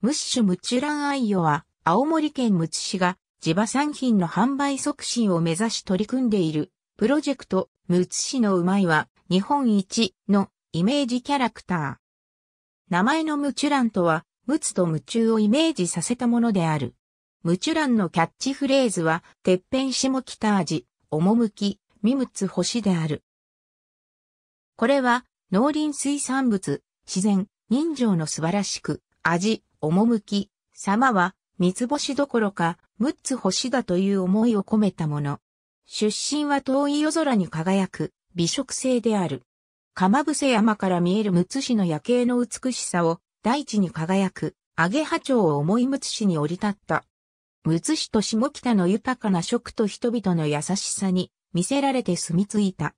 ムッシュムチュランアイは、青森県むつ市が地場産品の販売促進を目指し取り組んでいる、プロジェクト、むつ市のうまいは、日本一のイメージキャラクター。名前のムチュランとは、ムツと夢中をイメージさせたものである。ムチュランのキャッチフレーズは、てっぺん下北味、趣、みむつ星である。これは、農林水産物、自然、人情の素晴らしく、味、趣、様は、三つ星どころか、六つ星だという思いを込めたもの。出身は遠い夜空に輝く、美食星である。釜伏山から見えるむつ市の夜景の美しさを、大地に輝く、アゲハ町を思いむつ市に降り立った。むつ市と下北の豊かな食と人々の優しさに、見せられて住み着いた。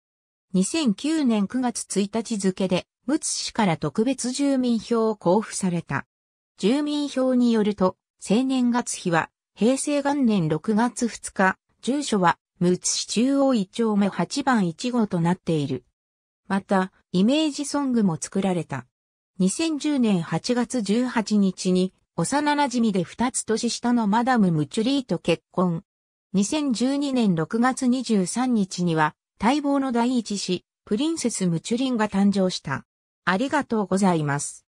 2009年9月1日付で、むつ市から特別住民票を交付された。住民票によると、青年月日は、平成元年6月2日、住所は、むつ市中央1丁目8番1号となっている。また、イメージソングも作られた。2010年8月18日に、幼馴染で2つ年下のマダム・ムチュリーと結婚。2012年6月23日には、待望の第一子、プリンセス・ムチュリンが誕生した。ありがとうございます。